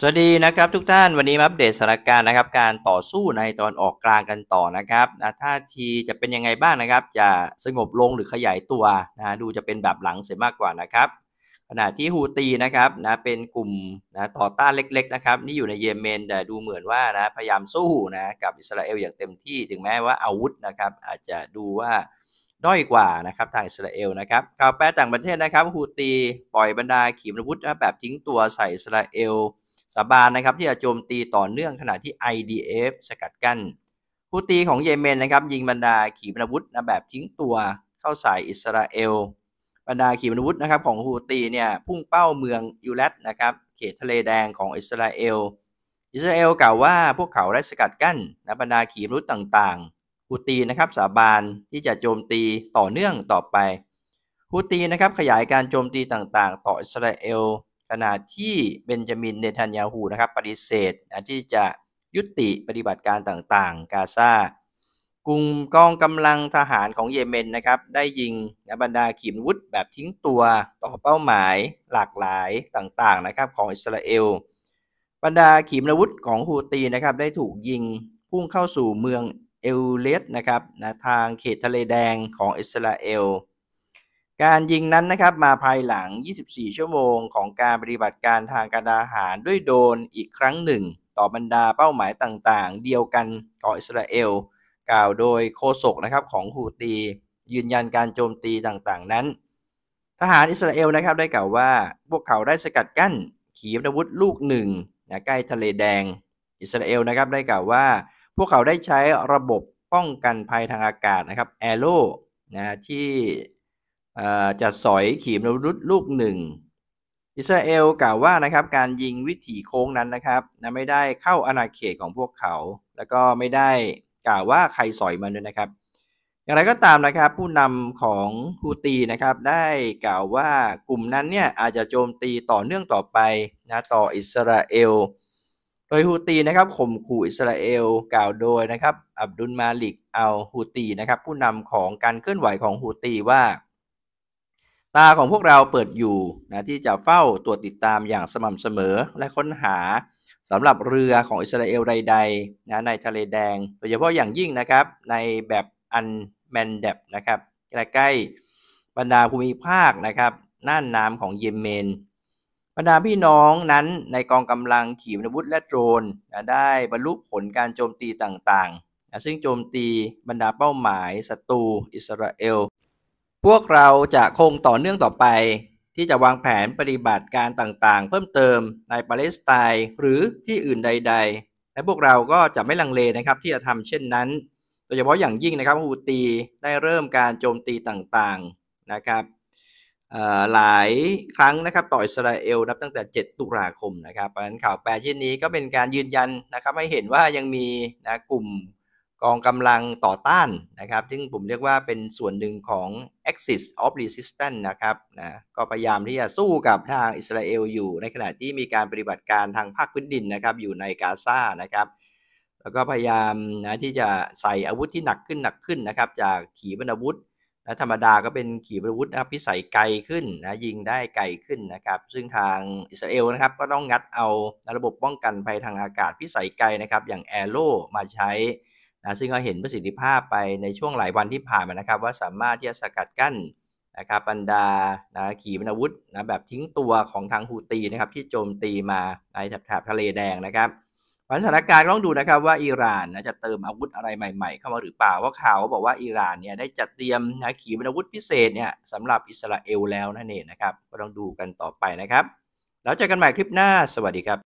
สวัสดีนะครับทุกท่านวันนี้มาอัปเดตสถานการณ์นะครับ การต่อสู้ในตอนออกกลางกันต่อนะครับนะท่าทีจะเป็นยังไงบ้างนะครับจะสงบลงหรือขยายตัวนะดูจะเป็นแบบหลังเสียมากกว่านะครับขณะที่ฮูตีนะครับนะเป็นกลุ่มนะต่อต้านเล็กๆนะครับนี่อยู่ในเยเมนแต่ดูเหมือนว่านะพยายามสู้นะกับอิสราเอล อย่างเต็มที่ถึงแม้ว่าอาวุธนะครับอาจจะดูว่าด้อยกว่านะครับทางอิสราเอลนะครับข่าวแปรต่างประเทศนะครับฮูตีปล่อยบรรดาขีปนาวุธแบบทิ้งตัวใส่อิสราเอลสาบานนะครับ ที่จะโจมตีต่อเนื่องขณะที่ IDF สกัดกั้นผู้ตีของเยเมนนะครับ ยิงบรรดาขีปนาวุธนะแบบทิ้งตัวเข้าใส่อิสราเอล บรรดาขีปนาวุธนะครับของฮูตีเนี่ยพุ่งเป้าเมืองยูเลตนะครับเขตทะเลแดงของอิสราเอล อิสราเอลกล่าวว่าพวกเขาได้สกัดกั้นนะบรรดาขีปนาวุธต่างๆฮูตีนะครับสาบานที่จะโจมตีต่อเนื่องต่อไปฮูตีนะครับขยายการโจมตีต่างๆ ต่ออิสราเอลขณะที่เบนจามินเนทันยาฮูนะครับ ปฏิเสธที่จะยุติปฏิบัติการต่างๆ กาซากลุ่มกองกำลังทหารของเยเมนนะครับได้ยิงบรรดาขีปนาวุธแบบทิ้งตัวต่อเป้าหมายหลากหลายต่างๆนะครับของอิสราเอล บรรดาขีปนาวุธของฮูตีนะครับได้ถูกยิงพุ่งเข้าสู่เมืองเอลเลสนะครับนะทางเขตทะเลแดงของอิสราเอลการยิงนั้นนะครับมาภายหลัง 24 ชั่วโมงของการปฏิบัติการทางการอาหารด้วยโดนอีกครั้งหนึ่ง ต่อบรรดาเป้าหมายต่าง ๆ เดียวกันของอิสราเอล กล่าวโดยโคศกนะครับของฮูตี ยืนยันการโจมตีต่างๆ นั้น ทหารอิสราเอลนะครับได้กล่าวว่า พวกเขาได้สกัดกั้นขีปนาวุธลูกหนึ่งนะใกล้ทะเลแดงอิสราเอลนะครับได้กล่าวว่าพวกเขาได้ใช้ระบบป้องกันภัยทางอากาศนะครับแอโร่นะที่จะสอยขีปนาวุธลูกหนึ่ง อิสราเอลกล่าวว่านะครับการยิงวิถีโค้งนั้นนะครับไม่ได้เข้าอาณาเขตของพวกเขา แล้วก็ไม่ได้กล่าวว่าใครสอยมันด้วยนะครับ อย่างไรก็ตามนะครับผู้นำของฮูตีนะครับ ได้กล่าวว่ากลุ่มนั้นเนี่ยอาจจะโจมตีต่อเนื่องต่อไปนะต่ออิสราเอล โดยฮูตีนะครับข่มขู่อิสราเอลกล่าวโดยนะครับอับดุลมาลิกอัลฮูตีนะครับ ผู้นำของการเคลื่อนไหวของฮูตีว่าตาของพวกเราเปิดอยู่นะที่จะเฝ้าตรวจติดตามอย่างสม่ำเสมอและค้นหาสำหรับเรือของอิสราเอลใดๆนะในทะเลแดงโดยเฉพาะอย่างยิ่งนะครับในแบบอันแมนเดบนะครับใกล้ๆบรรดาภูมิภาคนะครับน่านน้ำของเยเมน บรรดาพี่น้องนั้นในกองกำลังขีปนาวุธและโดรนนะได้บรรลุผลการโจมตีต่างๆนะซึ่งโจมตีบรรดาเป้าหมายศัตรูอิสราเอลพวกเราจะคงต่อเนื่องต่อไป ที่จะวางแผนปฏิบัติการต่างๆ เพิ่มเติมในปาเลสไตน์หรือที่อื่นใดๆ และพวกเราก็จะไม่ลังเลนะครับที่จะทำเช่นนั้น โดยเฉพาะอย่างยิ่งนะครับฮูตีได้เริ่มการโจมตีต่างๆนะครับหลายครั้งนะครับต่ออิสราเอลนับตั้งแต่ 7 ตุลาคมนะครับเพราะฉะนั้นข่าวแปลเช่นนี้ก็เป็นการยืนยันนะครับให้เห็นว่ายังมีนะกลุ่มกองกำลังต่อต้านนะครับ ซึ่งผมเรียกว่าเป็นส่วนหนึ่งของ Axis of Resistance นะครับนะก็พยายามที่จะสู้กับทางอิสราเอลอยู่ในขณะที่มีการปฏิบัติการทางภาคพื้นดินนะครับ อยู่ในกาซา นะครับ แล้วก็พยายามนะที่จะใส่อาวุธที่หนักขึ้น หนักขึ้นนะครับ จากขีปนาวุธะธรรมดาก็เป็นขีปนาวุธนะพิสัยไกลขึ้นนะยิงได้ไกลขึ้นนะครับ ซึ่งทางอิสราเอลนะครับ ก็ต้องงัดเอาระบบป้องกันภัยทางอากาศพิสัยไกลนะครับ อย่างแอโร่มาใช้นะซึ่งเราเห็นประสิทธิภาพไปในช่วงหลายวันที่ผ่านมานะครับว่าสามารถที่จะสกัดกั้นนะครับบรรดานะขีปนาวุธนะแบบทิ้งตัวของทางฮูตีนะครับที่โจมตีมาในแถบทะเลแดงนะครับสถานการณ์ต้องดูนะครับ ว่าอิหร่านนะจะเติมอาวุธอะไรใหม่ๆเข้ามาหรือเปล่าว่าข่าวบอกว่าอิหร่านเนี่ยได้จัดเตรียมนะขีปนาวุธพิเศษเนี่ยสำหรับอิสราเอลแล้วนั่นเองนะครับก็ต้องดูกันต่อไปนะครับแล้วเจอกันใหม่คลิปหน้าสวัสดีครับ